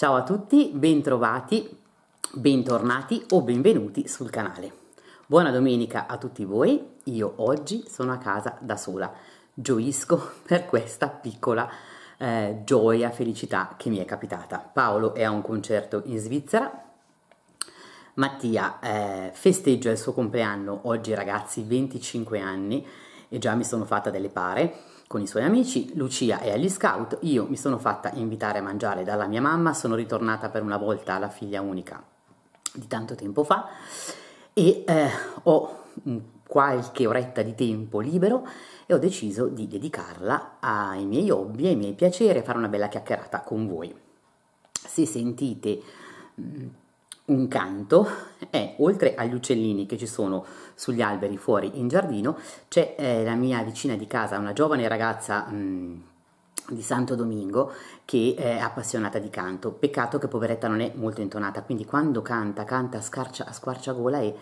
Ciao a tutti, bentrovati, bentornati o benvenuti sul canale. Buona domenica a tutti voi, io oggi sono a casa da sola, gioisco per questa piccola eh, gioia, felicità che mi è capitata. Paolo è a un concerto in Svizzera, Mattia eh, festeggia il suo compleanno oggi ragazzi, 25 anni e già mi sono fatta delle pare con i suoi amici, Lucia e agli scout, io mi sono fatta invitare a mangiare dalla mia mamma, sono ritornata per una volta alla figlia unica di tanto tempo fa e eh, ho mm, qualche oretta di tempo libero e ho deciso di dedicarla ai miei hobby, ai miei piaceri, a fare una bella chiacchierata con voi. Se sentite mm, un canto è eh, oltre agli uccellini che ci sono sugli alberi fuori in giardino, c'è eh, la mia vicina di casa, una giovane ragazza mh, mm, di Santo Domingo che eh, è appassionata di canto. Peccato che poveretta non è molto intonata, quindi quando canta, canta a, scarcia, a squarciagola e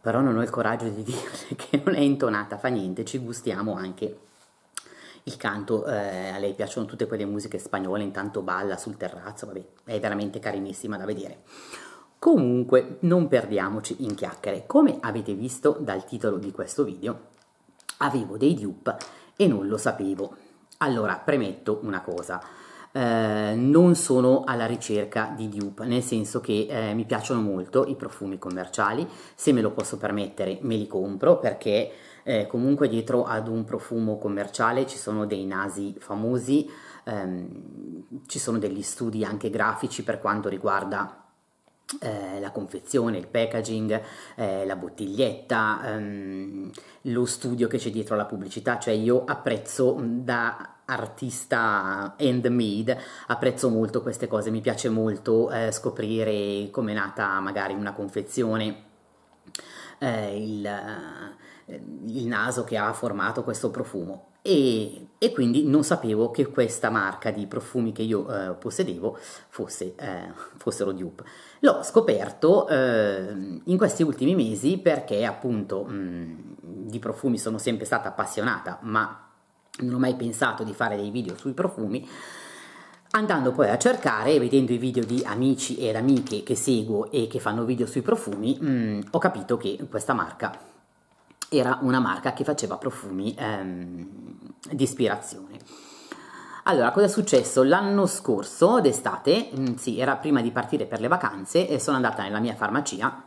però non ho il coraggio di dirle che non è intonata, fa niente, ci gustiamo anche il canto, eh, a lei piacciono tutte quelle musiche spagnole, intanto balla sul terrazzo, vabbè, è veramente carinissima da vedere. Comunque non perdiamoci in chiacchiere, come avete visto dal titolo di questo video avevo dei dupe e non lo sapevo. Allora premetto una cosa, eh, non sono alla ricerca di dupe, nel senso che eh, mi piacciono molto i profumi commerciali, se me lo posso permettere me li compro perché eh, comunque dietro ad un profumo commerciale ci sono dei nasi famosi, ehm, ci sono degli studi anche grafici per quanto riguarda eh, la confezione, il packaging, eh, la bottiglietta, ehm, lo studio che c'è dietro la pubblicità, cioè io apprezzo da artista handmade, apprezzo molto queste cose, mi piace molto eh, scoprire è nata magari una confezione, eh, il, eh, il naso che ha formato questo profumo e, e, quindi non sapevo che questa marca di profumi che io eh, possedevo fosse, eh, fossero dupe. L'ho scoperto eh, in questi ultimi mesi perché appunto mh, mm, di profumi sono sempre stata appassionata, ma non ho mai pensato di fare dei video sui profumi. Andando poi a cercare, vedendo i video di amici ed amiche che seguo e che fanno video sui profumi, mh, mm, ho capito che questa marca era una marca che faceva profumi ehm, di ispirazione. Allora, cosa è successo? L'anno scorso, d'estate, mm, sì, era prima di partire per le vacanze, e sono andata nella mia farmacia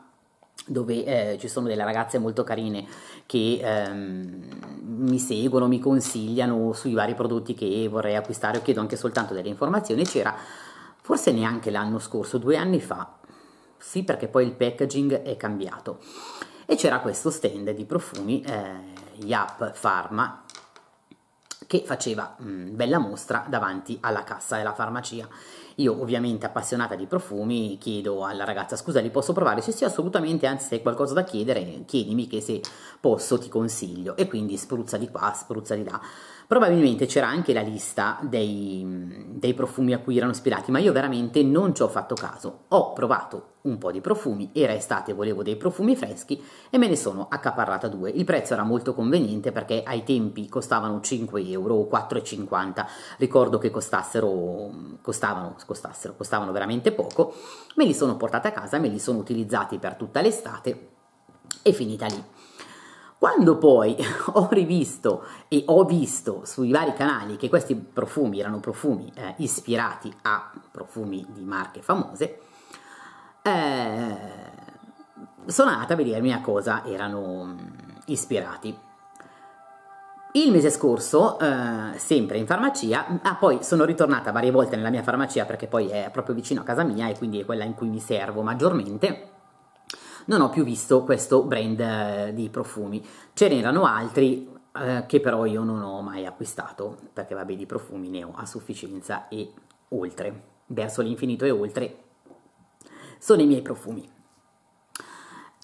dove eh, ci sono delle ragazze molto carine che ehm, mi seguono, mi consigliano sui vari prodotti che vorrei acquistare o chiedo anche soltanto delle informazioni. C'era forse neanche l'anno scorso, due anni fa, sì perché poi il packaging è cambiato e c'era questo stand di profumi eh, Yap Pharma che faceva mh, mm, bella mostra davanti alla cassa della farmacia. Io ovviamente appassionata di profumi chiedo alla ragazza scusa li posso provare? Se sì assolutamente, anzi se hai qualcosa da chiedere chiedimi che se posso ti consiglio e quindi spruzza di qua, spruzza di là. Probabilmente c'era anche la lista dei, dei profumi a cui erano ispirati ma io veramente non ci ho fatto caso, ho provato un po' di profumi, era estate, volevo dei profumi freschi e me ne sono accaparrata due. Il prezzo era molto conveniente perché ai tempi costavano 5 euro o 4,50, ricordo che costassero, costavano, costassero, costavano veramente poco, me li sono portati a casa, me li sono utilizzati per tutta l'estate e finita lì. Quando poi ho rivisto e ho visto sui vari canali che questi profumi erano profumi eh, ispirati a profumi di marche famose, eh, sono andata a vedermi a cosa, erano mm, ispirati. Il mese scorso, eh, sempre in farmacia, ah poi sono ritornata varie volte nella mia farmacia perché poi è proprio vicino a casa mia e quindi è quella in cui mi servo maggiormente, non ho più visto questo brand eh, di profumi. Ce n'erano altri eh, che però io non ho mai acquistato perché vabbè di profumi ne ho a sufficienza e oltre, verso l'infinito e oltre sono i miei profumi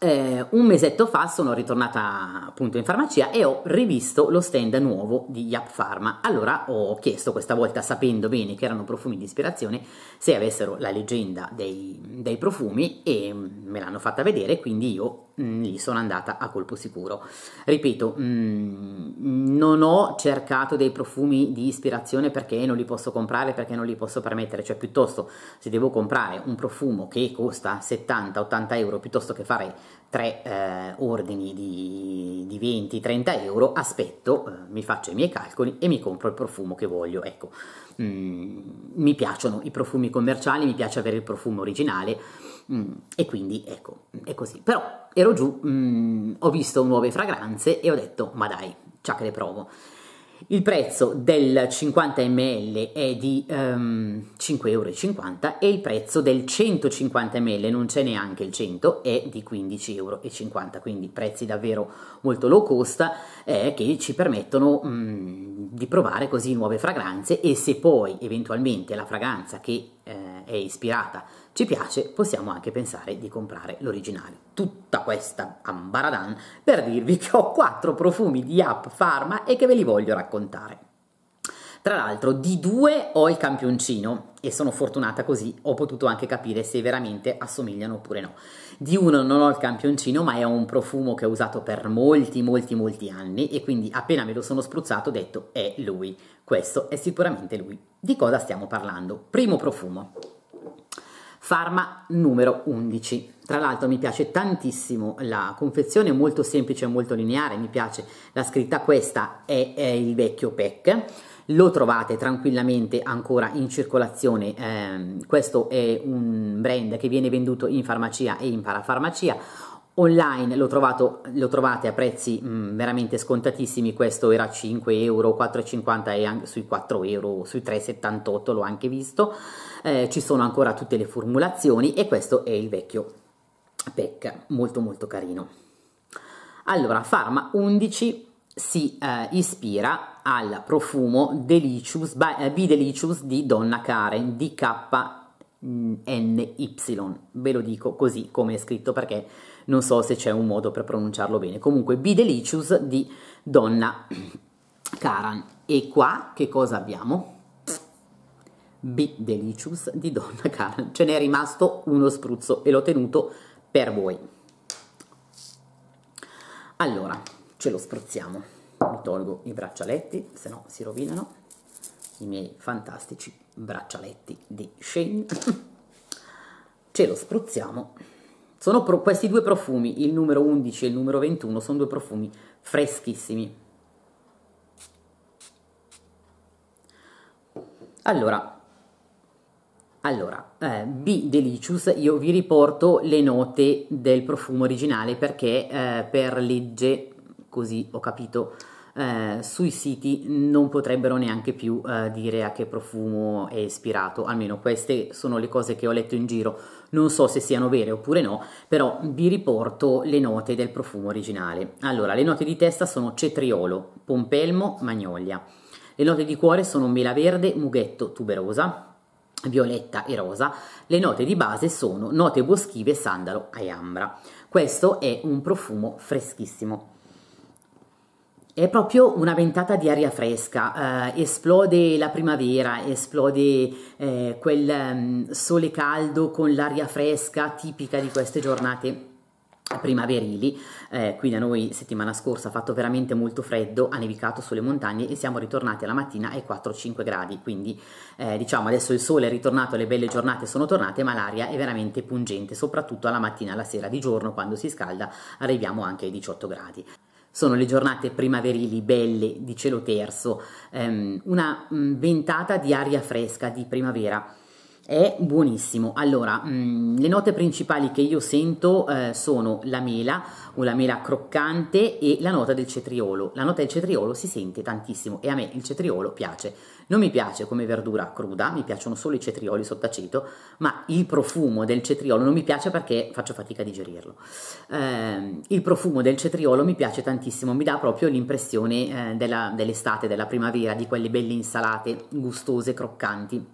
eh, un mesetto fa sono ritornata appunto in farmacia e ho rivisto lo stand nuovo di Yap Pharma. Allora ho chiesto questa volta, sapendo bene che erano profumi di ispirazione, se avessero la leggenda dei, dei profumi e mm, me l'hanno fatta vedere, quindi io mh, mm, lì sono andata a colpo sicuro. Ripeto, mh, mm, non ho cercato dei profumi di ispirazione perché non li posso comprare, perché non li posso permettere, cioè piuttosto se devo comprare un profumo che costa 70-80 euro piuttosto che fare tre eh, ordini di, di 20-30 euro, aspetto, eh, mi faccio i miei calcoli e mi compro il profumo che voglio. Ecco, mm, mi piacciono i profumi commerciali, mi piace avere il profumo originale mm, e quindi ecco, è così. Però ero giù, mm, ho visto nuove fragranze e ho detto, ma dai, ciao che le provo. Il prezzo del 50 ml è di um, ehm, 5,50 euro e il prezzo del 150 ml, non c'è neanche il 100, è di 15,50 euro, quindi prezzi davvero molto low cost eh, che ci permettono um, di provare così nuove fragranze e se poi eventualmente la fragranza che eh, è ispirata ci piace, possiamo anche pensare di comprare l'originale. Tutta questa ambaradan per dirvi che ho quattro profumi di App Pharma e che ve li voglio raccontare. Tra l'altro di due ho il campioncino e sono fortunata così ho potuto anche capire se veramente assomigliano oppure no. Di uno non ho il campioncino ma è un profumo che ho usato per molti molti molti anni e quindi appena me lo sono spruzzato ho detto è lui, questo è sicuramente lui. Di cosa stiamo parlando? Primo profumo. Farma numero 11. Tra l'altro mi piace tantissimo la confezione, molto semplice, molto lineare, mi piace la scritta questa è, è il vecchio pack. Lo trovate tranquillamente ancora in circolazione, eh, questo è un brand che viene venduto in farmacia e in parafarmacia. Online lo, trovato, lo trovate a prezzi mh, mm, veramente scontatissimi, questo era 5 euro, 4,50 e sui 4 euro, sui 3,78 l'ho anche visto eh, ci sono ancora tutte le formulazioni e questo è il vecchio pack molto molto carino. Allora, Pharma 11 si eh, ispira al profumo Delicious, Be eh, Delicious di Donna Karen di KNY mm, ve lo dico così come è scritto perché non so se c'è un modo per pronunciarlo bene, comunque Be Delicious di Donna Karen E qua che cosa abbiamo? Be Delicious di Donna Karen. Ce n'è rimasto uno spruzzo e l'ho tenuto per voi. Allora, ce lo spruzziamo. Mi tolgo i braccialetti, se no si rovinano i miei fantastici braccialetti di Shane. ce lo spruzziamo. Sono questi due profumi, il numero 11 e il numero 21, sono due profumi freschissimi. Allora, allora, eh, B Delicious, io vi riporto le note del profumo originale perché eh, per legge, così ho capito, eh, sui siti non potrebbero neanche più eh, dire a che profumo è ispirato, almeno queste sono le cose che ho letto in giro, non so se siano vere oppure no, però vi riporto le note del profumo originale. Allora, le note di testa sono cetriolo, pompelmo, magnolia. Le note di cuore sono mela verde, mughetto, tuberosa, violetta e rosa, le note di base sono note boschive, sandalo e ambra. Questo è un profumo freschissimo. È proprio una ventata di aria fresca, eh, esplode la primavera, esplode eh, quel um, sole caldo con l'aria fresca tipica di queste giornate primaverili, eh, qui da noi settimana scorsa ha fatto veramente molto freddo, ha nevicato sulle montagne e siamo ritornati alla mattina ai 4-5 gradi, quindi eh, diciamo adesso il sole è ritornato, le belle giornate sono tornate, ma l'aria è veramente pungente, soprattutto alla mattina, alla sera, di giorno quando si scalda arriviamo anche ai 18 gradi sono le giornate primaverili belle di cielo terzo, ehm, una mm, ventata di aria fresca di primavera è buonissimo. Allora, mh, mm, le note principali che io sento eh, sono la mela, una mela croccante e la nota del cetriolo. La nota del cetriolo si sente tantissimo e a me il cetriolo piace. Non mi piace come verdura cruda, mi piacciono solo i cetrioli sottaceto, ma il profumo del cetriolo non mi piace perché faccio fatica a digerirlo. Eh, il profumo del cetriolo mi piace tantissimo, mi dà proprio l'impressione eh, dell'estate, dell della primavera, di quelle belle insalate gustose, croccanti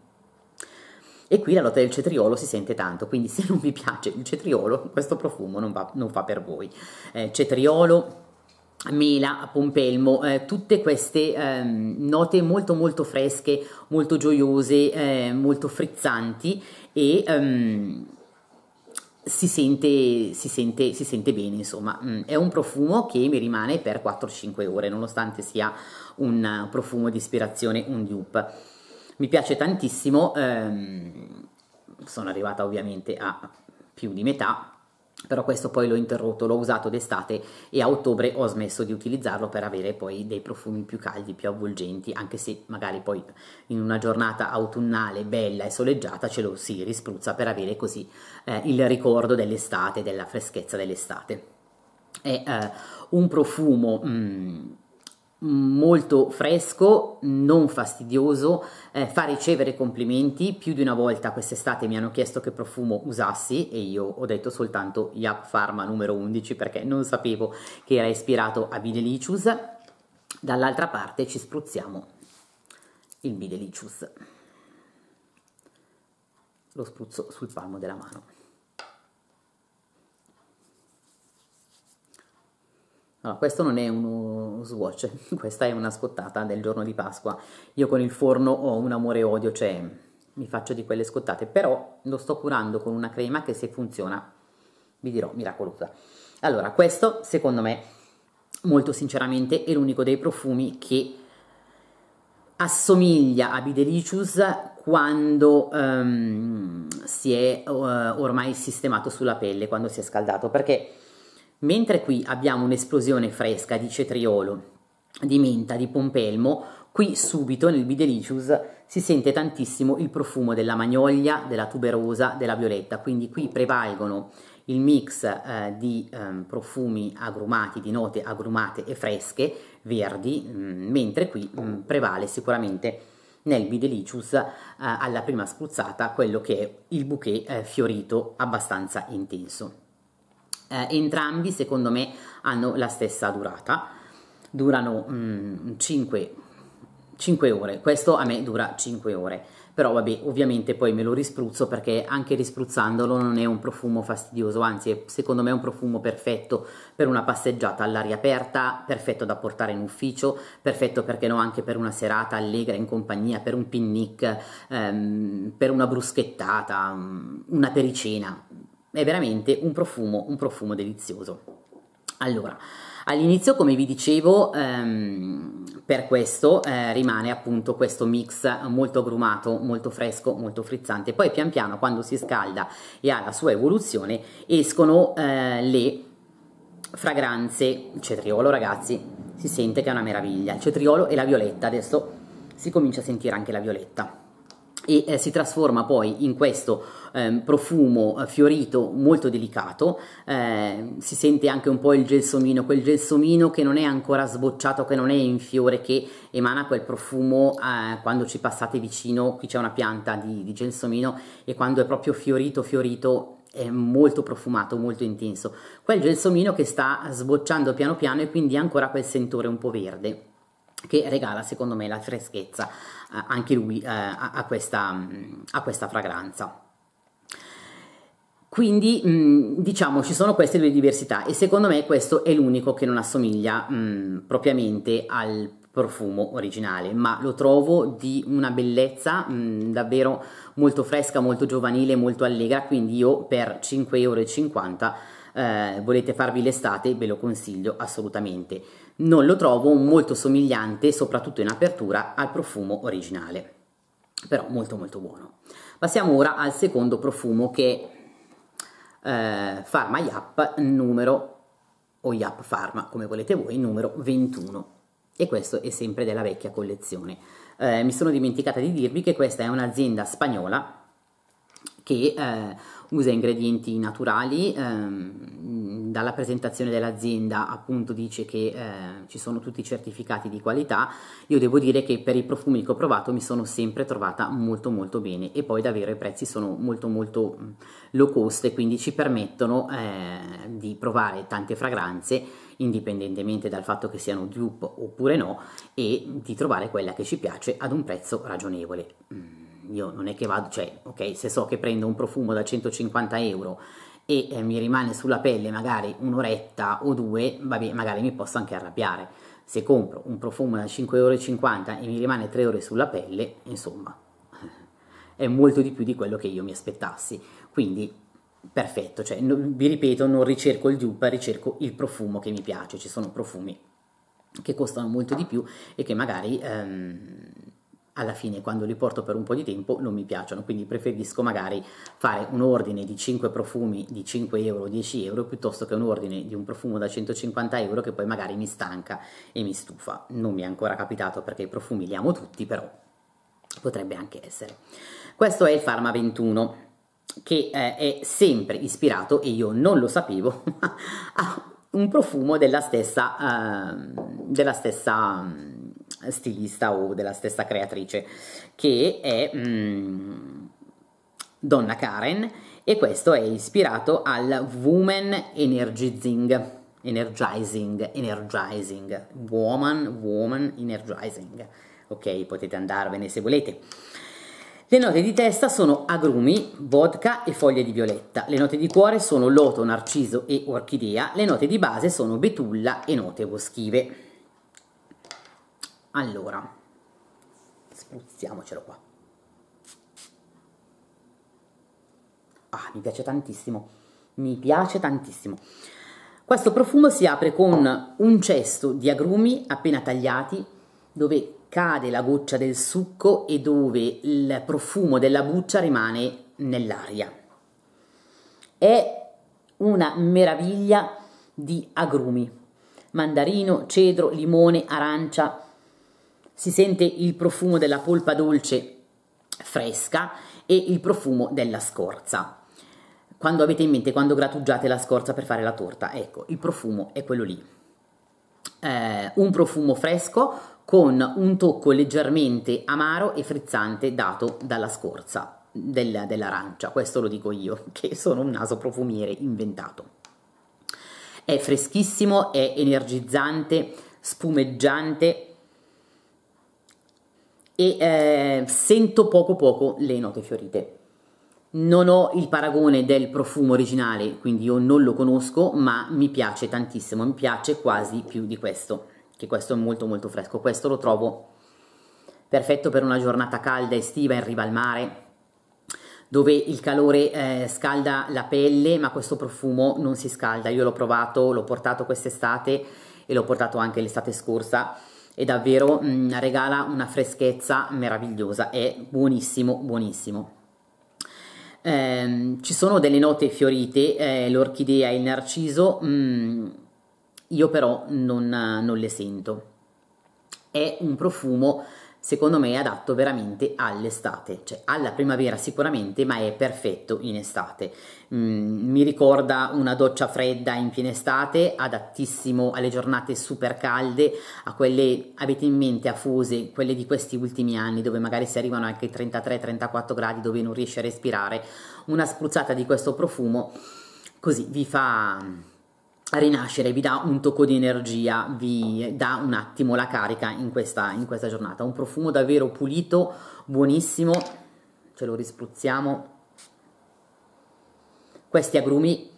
e qui la nota del cetriolo si sente tanto, quindi se non vi piace il cetriolo, questo profumo non, va, non fa per voi. Eh, cetriolo, mela, pompelmo, eh, tutte queste eh, note molto molto fresche, molto gioiose, eh, molto frizzanti e... Ehm, si sente, si, sente, si sente, bene, insomma, mm, è un profumo che mi rimane per 4-5 ore, nonostante sia un profumo di ispirazione, un dupe mi piace tantissimo, ehm, sono arrivata ovviamente a più di metà, però questo poi l'ho interrotto, l'ho usato d'estate e a ottobre ho smesso di utilizzarlo per avere poi dei profumi più caldi, più avvolgenti, anche se magari poi in una giornata autunnale bella e soleggiata ce lo si rispruzza per avere così eh, il ricordo dell'estate, della freschezza dell'estate. È eh, un profumo... Mm, molto fresco, non fastidioso, eh, fa ricevere complimenti. Più di una volta quest'estate mi hanno chiesto che profumo usassi e io ho detto soltanto Yap Pharma numero 11 perché non sapevo che era ispirato a Bidelicious. Dall'altra parte ci spruzziamo il Bidelicious. Lo spruzzo sul palmo della mano. Allora, questo non è uno swatch, questa è una scottata del giorno di Pasqua. Io con il forno ho un amore e odio, cioè mi faccio di quelle scottate, però lo sto curando con una crema che se funziona, vi dirò, miracolosa. Allora, questo secondo me, molto sinceramente, è l'unico dei profumi che assomiglia a Be Delicious quando um, si è uh, ormai sistemato sulla pelle, quando si è scaldato, perché Mentre qui abbiamo un'esplosione fresca di cetriolo, di menta, di pompelmo, qui subito nel Be Delicious si sente tantissimo il profumo della magnolia, della tuberosa, della violetta, quindi qui prevalgono il mix eh, di eh, profumi agrumati, di note agrumate e fresche, verdi, mh, mm, mentre qui mh, mm, prevale sicuramente nel Bidelicious eh, alla prima spruzzata quello che è il bouquet eh, fiorito abbastanza intenso eh, entrambi secondo me hanno la stessa durata, durano mm, 5, 5 ore, questo a me dura 5 ore, però vabbè ovviamente poi me lo rispruzzo perché anche rispruzzandolo non è un profumo fastidioso, anzi è, secondo me è un profumo perfetto per una passeggiata all'aria aperta, perfetto da portare in ufficio, perfetto perché no anche per una serata allegra in compagnia, per un picnic, ehm, per una bruschettata, mm, una pericena, è veramente un profumo, un profumo delizioso. Allora, all'inizio, come vi dicevo, ehm, per questo eh, rimane appunto questo mix molto agrumato, molto fresco, molto frizzante. Poi pian piano, quando si scalda e ha la sua evoluzione, escono eh, le fragranze cetriolo, ragazzi, si sente che è una meraviglia. Il cetriolo e la violetta, adesso si comincia a sentire anche la violetta e eh, si trasforma poi in questo ehm, eh, profumo fiorito molto delicato, eh, si sente anche un po' il gelsomino, quel gelsomino che non è ancora sbocciato, che non è in fiore, che emana quel profumo eh, quando ci passate vicino, qui c'è una pianta di, di gelsomino e quando è proprio fiorito, fiorito è molto profumato, molto intenso, quel gelsomino che sta sbocciando piano piano e quindi ancora quel sentore un po' verde che regala secondo me la freschezza anche lui eh, a, a, questa, mm, a questa fragranza. Quindi mm, diciamo ci sono queste due diversità e secondo me questo è l'unico che non assomiglia mh, mm, propriamente al profumo originale, ma lo trovo di una bellezza mh, davvero molto fresca, molto giovanile, molto allegra, quindi io per 5,50 euro eh, volete farvi l'estate ve lo consiglio assolutamente non lo trovo molto somigliante, soprattutto in apertura, al profumo originale, però molto molto buono. Passiamo ora al secondo profumo che è eh, Pharma Yap numero, o Yap Pharma come volete voi, numero 21 e questo è sempre della vecchia collezione. Eh, mi sono dimenticata di dirvi che questa è un'azienda spagnola che eh, usa ingredienti naturali, ehm, dalla presentazione dell'azienda appunto dice che eh, ci sono tutti i certificati di qualità, io devo dire che per i profumi che ho provato mi sono sempre trovata molto molto bene e poi davvero i prezzi sono molto molto mm, low cost e quindi ci permettono eh, di provare tante fragranze indipendentemente dal fatto che siano dupe oppure no e di trovare quella che ci piace ad un prezzo ragionevole. Mm io non è che vado, cioè, ok, se so che prendo un profumo da 150 euro e eh, mi rimane sulla pelle magari un'oretta o due, vabbè, magari mi posso anche arrabbiare. Se compro un profumo da 5,50 euro e mi rimane 3 ore sulla pelle, insomma, è molto di più di quello che io mi aspettassi. Quindi perfetto, cioè, no, vi ripeto, non ricerco il dupe, ricerco il profumo che mi piace. Ci sono profumi che costano molto di più e che magari ehm, alla fine quando li porto per un po' di tempo non mi piacciono, quindi preferisco magari fare un ordine di 5 profumi di 5 euro, o 10 euro, piuttosto che un ordine di un profumo da 150 euro che poi magari mi stanca e mi stufa. Non mi è ancora capitato perché i profumi li amo tutti, però potrebbe anche essere. Questo è il Pharma 21 che eh, è sempre ispirato, e io non lo sapevo, a un profumo della stessa, eh, della stessa stilista o della stessa creatrice, che è mm, Donna Karen e questo è ispirato al Woman Energizing, Energizing, Energizing, Woman, Woman Energizing, ok? Potete andarvene se volete. Le note di testa sono agrumi, vodka e foglie di violetta. Le note di cuore sono loto, narciso e orchidea. Le note di base sono betulla e note boschive. Allora, spruzziamocelo qua. Ah, mi piace tantissimo, mi piace tantissimo. Questo profumo si apre con un cesto di agrumi appena tagliati dove cade la goccia del succo e dove il profumo della buccia rimane nell'aria. È una meraviglia di agrumi, mandarino, cedro, limone, arancia, si sente il profumo della polpa dolce fresca e il profumo della scorza. Quando avete in mente, quando grattugiate la scorza per fare la torta, ecco, il profumo è quello lì. Eh, un profumo fresco con un tocco leggermente amaro e frizzante dato dalla scorza del, dell'arancia, questo lo dico io, che sono un naso profumiere inventato. È freschissimo, è energizzante, spumeggiante, e eh, sento poco poco le note fiorite. Non ho il paragone del profumo originale, quindi io non lo conosco, ma mi piace tantissimo, mi piace quasi più di questo, che questo è molto molto fresco, questo lo trovo perfetto per una giornata calda estiva in riva al mare, dove il calore eh, scalda la pelle, ma questo profumo non si scalda. Io l'ho provato, l'ho portato quest'estate e l'ho portato anche l'estate scorsa e davvero mh, mm, regala una freschezza meravigliosa, è buonissimo, buonissimo. Ehm, ci sono delle note fiorite, eh, l'orchidea e il narciso, mh, mm, io però non, non le sento. È un profumo secondo me è adatto veramente all'estate, cioè alla primavera sicuramente, ma è perfetto in estate. Mm, mi ricorda una doccia fredda in piena estate, adattissimo alle giornate super calde, a quelle, avete in mente, afuse, quelle di questi ultimi anni dove magari si arrivano anche ai 33-34 gradi dove non riesce a respirare, una spruzzata di questo profumo così vi fa rinascere, vi dà un tocco di energia, vi dà un attimo la carica in questa, in questa giornata. Un profumo davvero pulito, buonissimo, ce lo rispruzziamo. Questi agrumi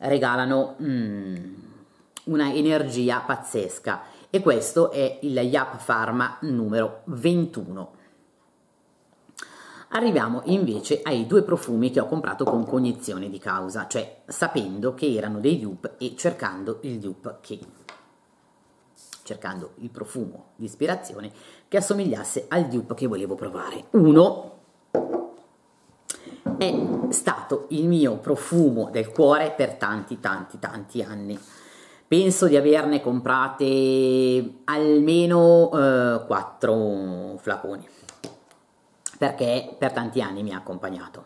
regalano mm, una energia pazzesca e questo è il Yap Pharma numero 21. Arriviamo invece ai due profumi che ho comprato con cognizione di causa, cioè sapendo che erano dei dupe e cercando il dupe che cercando il profumo di ispirazione che assomigliasse al dupe che volevo provare. Uno è stato il mio profumo del cuore per tanti tanti tanti anni. Penso di averne comprate almeno eh, 4 flaconi perché per tanti anni mi ha accompagnato.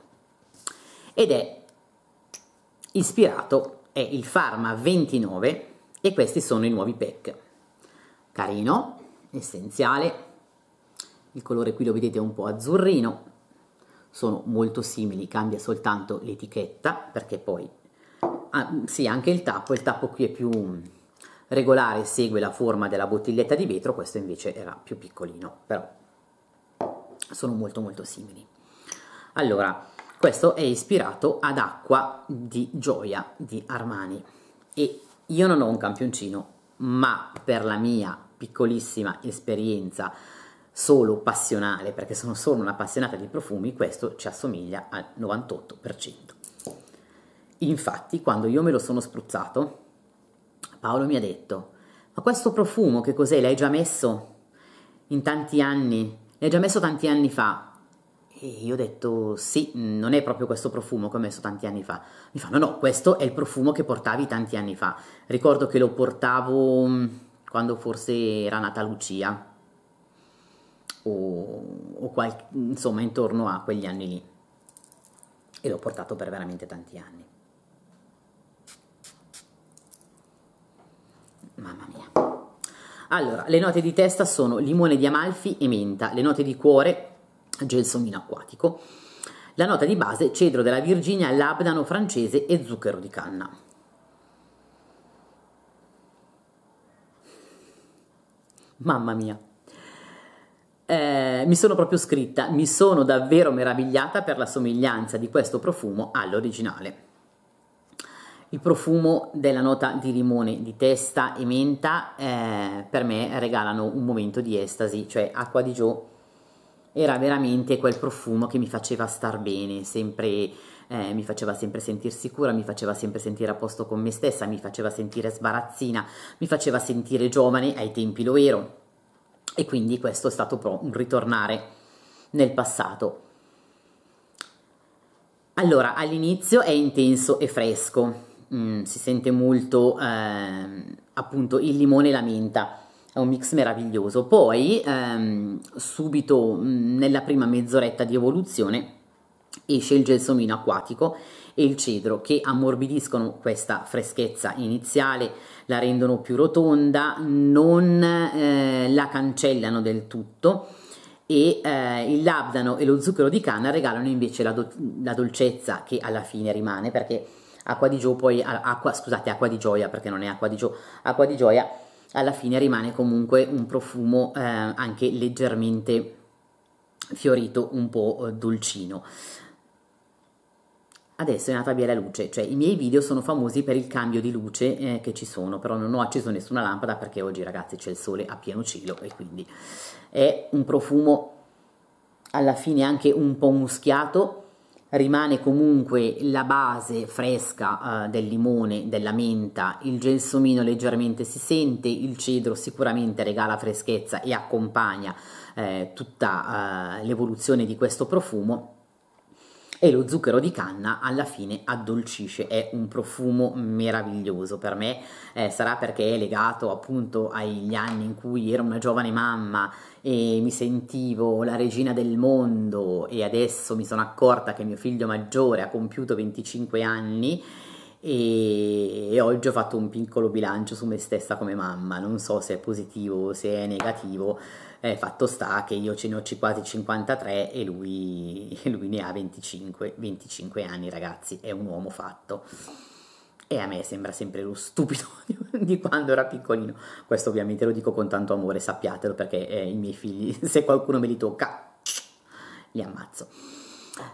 Ed è ispirato, è il Pharma 29 e questi sono i nuovi pack. Carino, essenziale, il colore qui lo vedete un po' azzurrino, sono molto simili, cambia soltanto l'etichetta perché poi ah, sì, anche il tappo, il tappo qui è più regolare, segue la forma della bottiglietta di vetro, questo invece era più piccolino, però sono molto molto simili. Allora, questo è ispirato ad Acqua di Gioia di Armani e io non ho un campioncino, ma per la mia piccolissima esperienza solo passionale, perché sono solo una appassionata di profumi, questo ci assomiglia al 98%. Infatti, quando io me lo sono spruzzato, Paolo mi ha detto, ma questo profumo che cos'è? L'hai già messo in tanti anni? l'hai già messo tanti anni fa? E io ho detto, sì, non è proprio questo profumo che ho messo tanti anni fa. Mi fanno, no, questo è il profumo che portavi tanti anni fa. Ricordo che lo portavo mm, quando forse era nata Lucia, o, o qualche, insomma intorno a quegli anni lì. E l'ho portato per veramente tanti anni. Mamma mia. Allora, le note di testa sono limone di Amalfi e menta, le note di cuore gelsomino acquatico, la nota di base cedro della Virginia, labdano francese e zucchero di canna. Mamma mia. Eh, mi sono proprio scritta, mi sono davvero meravigliata per la somiglianza di questo profumo all'originale. Il profumo della nota di limone di testa e menta eh, per me regalano un momento di estasi, cioè acqua di Gio era veramente quel profumo che mi faceva star bene, sempre, eh, mi faceva sempre sentire sicura, mi faceva sempre sentire a posto con me stessa, mi faceva sentire sbarazzina, mi faceva sentire giovane, ai tempi lo ero. E quindi questo è stato però un ritornare nel passato. Allora, all'inizio è intenso e fresco, mh, mm, si sente molto ehm, appunto il limone e la menta è un mix meraviglioso. Poi, ehm, subito mh, mm, nella prima mezz'oretta di evoluzione, esce il gelsomino acquatico e il cedro che ammorbidiscono questa freschezza iniziale, la rendono più rotonda, non eh, la cancellano del tutto e eh, il labdano e lo zucchero di canna regalano invece la, do- la dolcezza che alla fine rimane perché Acqua di, poi, acqua, scusate, acqua di Gioia perché non è Acqua di, Gio, acqua di Gioia alla fine rimane comunque un profumo eh, anche leggermente fiorito, un po' eh, dolcino. Adesso è nata via la luce, cioè i miei video sono famosi per il cambio di luce eh, che ci sono, però non ho acceso nessuna lampada perché oggi ragazzi c'è il sole a pieno cielo e quindi è un profumo alla fine anche un po' muschiato, rimane comunque la base fresca eh, del limone, della menta, il gelsomino leggermente si sente, il cedro sicuramente regala freschezza e accompagna eh, tutta eh, l'evoluzione di questo profumo e lo zucchero di canna alla fine addolcisce, è un profumo meraviglioso per me, eh, sarà perché è legato appunto agli anni in cui ero una giovane mamma e mi sentivo la regina del mondo e adesso mi sono accorta che mio figlio maggiore ha compiuto 25 anni e oggi ho fatto un piccolo bilancio su me stessa come mamma, non so se è positivo o se è negativo, eh, fatto sta che io ce ne ho quasi 53 e lui, lui ne ha 25, 25 anni ragazzi, è un uomo fatto. E a me sembra sempre lo stupido di quando era piccolino. Questo ovviamente lo dico con tanto amore, sappiatelo, perché eh, i miei figli, se qualcuno me li tocca, li ammazzo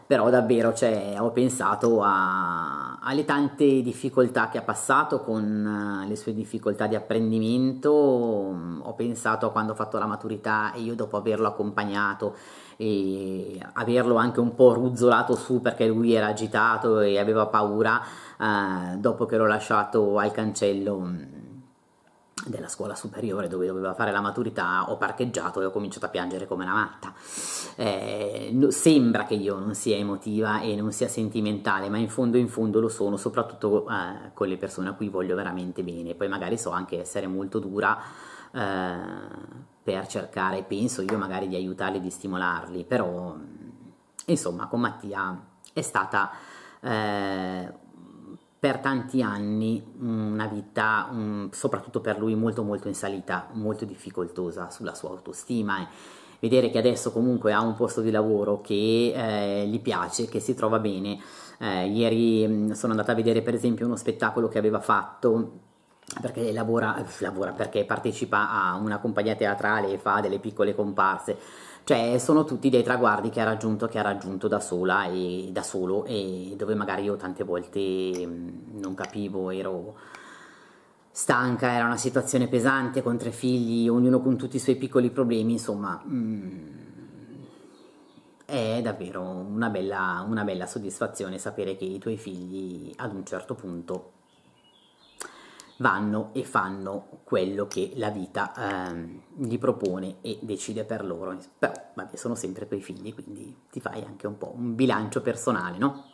però davvero cioè, ho pensato a, alle tante difficoltà che ha passato con eh, le sue difficoltà di apprendimento, ho pensato a quando ho fatto la maturità e io dopo averlo accompagnato e averlo anche un po' ruzzolato su perché lui era agitato e aveva paura eh, dopo che l'ho lasciato al cancello della scuola superiore dove doveva fare la maturità ho parcheggiato e ho cominciato a piangere come una matta. Eh, sembra che io non sia emotiva e non sia sentimentale, ma in fondo in fondo lo sono, soprattutto eh, con le persone a cui voglio veramente bene. Poi magari so anche essere molto dura eh, per cercare, penso io magari di aiutarli, di stimolarli, però insomma con Mattia è stata... Eh, per tanti anni mm, una vita, mm, soprattutto per lui, molto molto in salita, molto difficoltosa sulla sua autostima. E vedere che adesso comunque ha un posto di lavoro che eh, gli piace, che si trova bene. Eh, ieri mm, sono andata a vedere per esempio uno spettacolo che aveva fatto perché lavora, lavora perché partecipa a una compagnia teatrale e fa delle piccole comparse cioè sono tutti dei traguardi che ha raggiunto, che ha raggiunto da sola e da solo e dove magari io tante volte non capivo, ero stanca, era una situazione pesante con tre figli, ognuno con tutti i suoi piccoli problemi, insomma... è davvero una bella, una bella soddisfazione sapere che i tuoi figli ad un certo punto vanno e fanno quello che la vita ehm, gli propone e decide per loro. Però, vabbè, sono sempre tuoi figli, quindi ti fai anche un po' un bilancio personale, no?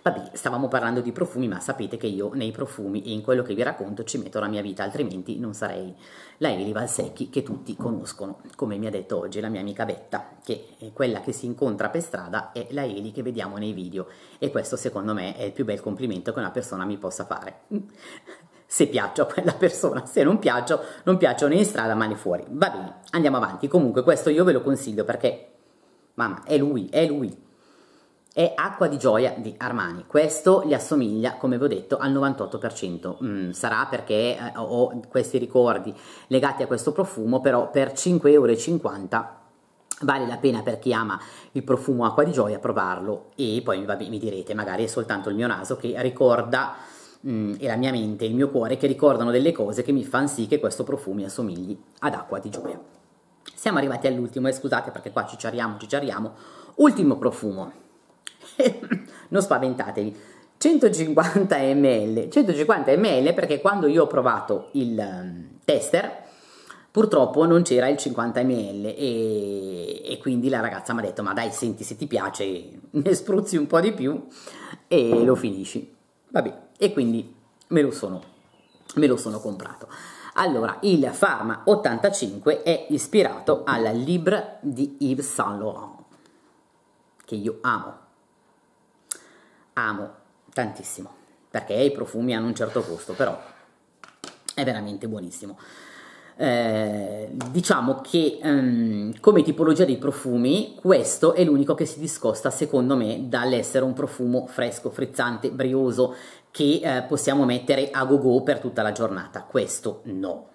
Vabbè, stavamo parlando di profumi, ma sapete che io nei profumi e in quello che vi racconto ci metto la mia vita, altrimenti non sarei la Eli Valsecchi che tutti conoscono, come mi ha detto oggi la mia amica Betta, che quella che si incontra per strada è la Eli che vediamo nei video e questo secondo me è il più bel complimento che una persona mi possa fare se piaccio a quella persona, se non piaccio, non piaccio né in strada ma né fuori. Va bene, andiamo avanti. Comunque questo io ve lo consiglio perché, mamma, è lui, è lui. È Acqua di Gioia di Armani. Questo gli assomiglia, come vi ho detto, al 98%. Mm, sarà perché eh, ho questi ricordi legati a questo profumo, però per 5,50 euro vale la pena per chi ama il profumo Acqua di Gioia provarlo e poi mi direte magari è soltanto il mio naso che ricorda mh, mm, e la mia mente e il mio cuore che ricordano delle cose che mi fanno sì che questo profumo assomigli ad acqua di gioia. Siamo arrivati all'ultimo, e eh, scusate perché qua ci ci cicciariamo. Ultimo profumo. non spaventatevi. 150 ml. 150 ml perché quando io ho provato il mm, tester purtroppo non c'era il 50 ml e, e, quindi la ragazza mi ha detto ma dai senti se ti piace ne spruzzi un po' di più e lo finisci. Va bene e quindi me lo sono, me lo sono comprato. Allora, il Pharma 85 è ispirato alla Libre di Yves Saint Laurent, che io amo, amo tantissimo, perché i profumi hanno un certo costo, però è veramente buonissimo. Eh, diciamo che ehm, come tipologia dei profumi questo è l'unico che si discosta secondo me dall'essere un profumo fresco, frizzante, brioso che eh, possiamo mettere a go go per tutta la giornata, questo no.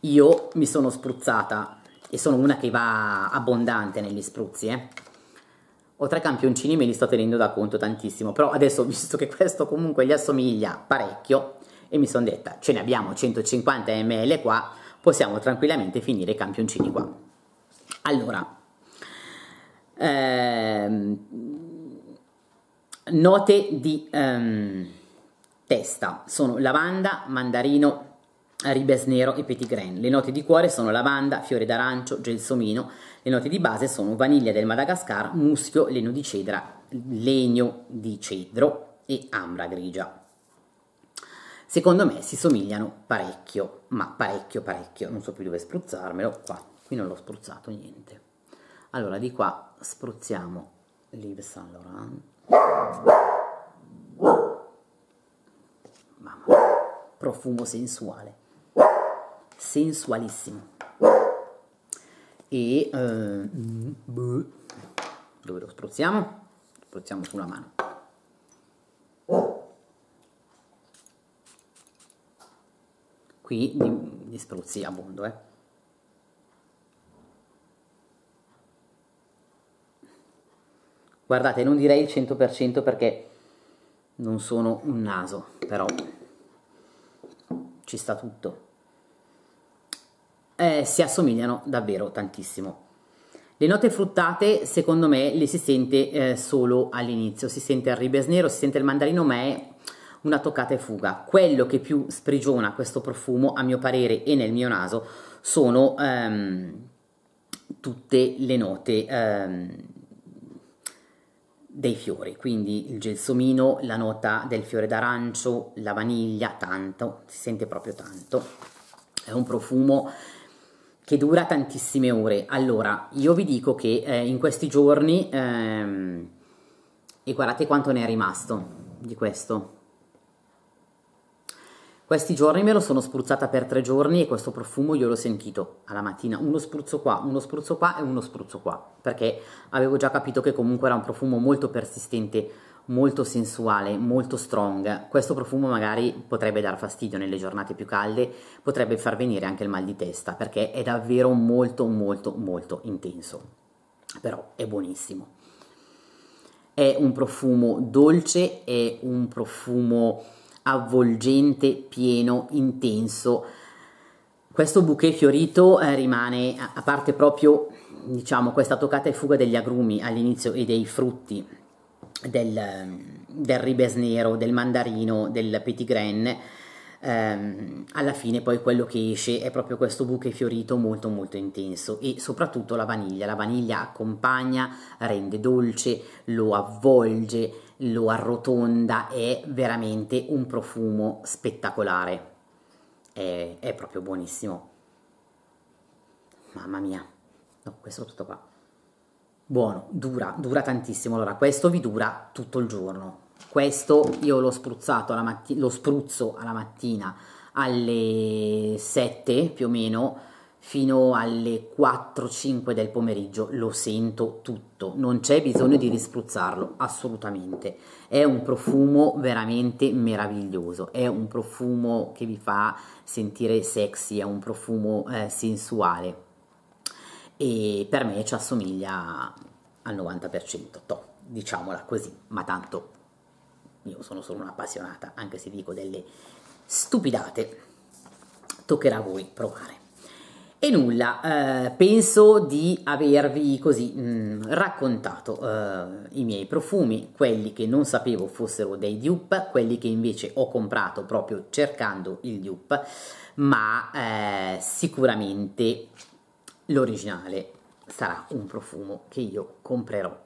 Io mi sono spruzzata e sono una che va abbondante negli spruzzi, eh. Ho tre campioncini, me li sto tenendo da conto tantissimo, però adesso visto che questo comunque gli assomiglia parecchio e mi sono detta ce ne abbiamo 150 ml qua, possiamo tranquillamente finire i campioncini qua. Allora, ehm, Note di um, testa sono lavanda, mandarino, ribes nero e petit grain. Le note di cuore sono lavanda, fiore d'arancio, gelsomino. Le note di base sono vaniglia del Madagascar, muschio, legno di cedra, legno di cedro e ambra grigia. Secondo me si somigliano parecchio, ma parecchio parecchio. Non so più dove spruzzarmelo, qua. Qui non l'ho spruzzato niente. Allora di qua spruzziamo l'Yves Saint Laurent. Mamma, profumo sensuale, sensualissimo. E eh, mm, dove lo spruzziamo? Spruzziamo sulla mano. Qui di, di spruzzi a eh. Guardate, non direi il 100% perché non sono un naso, però ci sta tutto. Eh, si assomigliano davvero tantissimo. Le note fruttate, secondo me, le si sente eh, solo all'inizio. Si sente il ribes nero, si sente il mandarino, ma è una toccata e fuga. Quello che più sprigiona questo profumo, a mio parere e nel mio naso, sono ehm, tutte le note ehm, dei fiori, quindi il gelsomino, la nota del fiore d'arancio, la vaniglia, tanto, si sente proprio tanto. È un profumo che dura tantissime ore. Allora, io vi dico che eh, in questi giorni, ehm, e guardate quanto ne è rimasto di questo, questi giorni me lo sono spruzzata per tre giorni e questo profumo io l'ho sentito alla mattina, uno spruzzo qua, uno spruzzo qua e uno spruzzo qua, perché avevo già capito che comunque era un profumo molto persistente, molto sensuale, molto strong. Questo profumo magari potrebbe dar fastidio nelle giornate più calde, potrebbe far venire anche il mal di testa, perché è davvero molto molto molto intenso, però è buonissimo. È un profumo dolce, è un profumo avvolgente, pieno, intenso. Questo bouquet fiorito eh, rimane, a parte proprio diciamo, questa toccata e fuga degli agrumi all'inizio e dei frutti del, del, ribes nero, del mandarino, del petigren, ehm, alla fine poi quello che esce è proprio questo bouquet fiorito molto molto intenso e soprattutto la vaniglia, la vaniglia accompagna, rende dolce, lo avvolge, lo arrotonda, è veramente un profumo spettacolare. È, è proprio buonissimo. Mamma mia. No, questo è tutto qua. Buono, dura, dura tantissimo. Allora, questo vi dura tutto il giorno. Questo io l'ho spruzzato alla mattina, lo spruzzo alla mattina alle 7 più o meno fino alle 4-5 del pomeriggio lo sento tutto, non c'è bisogno di rispruzzarlo assolutamente. È un profumo veramente meraviglioso, è un profumo che vi fa sentire sexy, è un profumo eh, sensuale e per me ci assomiglia al 90%, to, diciamola così, ma tanto io sono solo un'appassionata, anche se dico delle stupidate, toccherà a voi provare. E nulla, eh, penso di avervi così mh, mm, raccontato eh, i miei profumi, quelli che non sapevo fossero dei dupe, quelli che invece ho comprato proprio cercando il dupe, ma eh, sicuramente l'originale sarà un profumo che io comprerò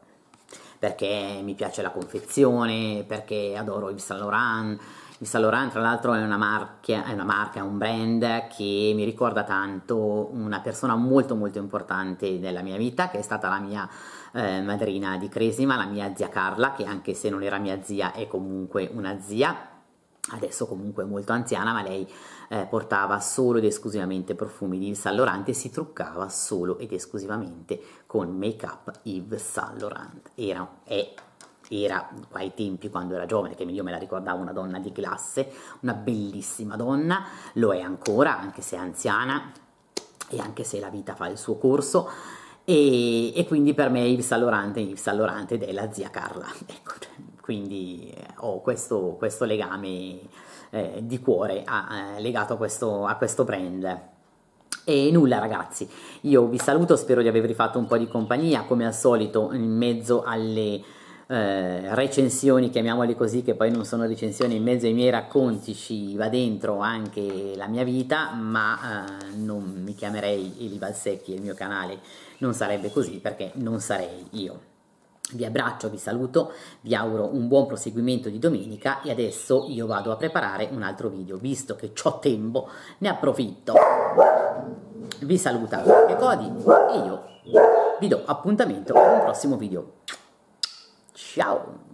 perché mi piace la confezione, perché adoro Yves Saint Laurent, il Saint Laurent, tra l'altro, è una, marca, è una marca, un brand che mi ricorda tanto una persona molto molto importante della mia vita, che è stata la mia eh, madrina di cresima, la mia zia Carla, che anche se non era mia zia, è comunque una zia adesso comunque molto anziana, ma lei eh, portava solo ed esclusivamente profumi di Yves Saint Laurent e si truccava solo ed esclusivamente con make up Yves Saint Laurent. Era, è era qua ai tempi quando era giovane, che io me la ricordavo una donna di classe, una bellissima donna, lo è ancora, anche se è anziana e anche se la vita fa il suo corso. E, e quindi per me Yves Saint Laurent, Yves Saint Laurent ed è la zia Carla, ecco, cioè, quindi eh, ho questo, questo legame eh, di cuore a, eh, legato a questo, a questo brand. E nulla ragazzi, io vi saluto, spero di avervi fatto un po' di compagnia, come al solito in mezzo alle eh, recensioni, chiamiamole così, che poi non sono recensioni, in mezzo ai miei racconti ci va dentro anche la mia vita, ma eh, non mi chiamerei Eli Valsecchi, il mio canale non sarebbe così perché non sarei io. Vi abbraccio, vi saluto, vi auguro un buon proseguimento di domenica e adesso io vado a preparare un altro video, visto che ho tempo, ne approfitto. Vi saluta Cody e io vi do appuntamento ad un prossimo video. 笑。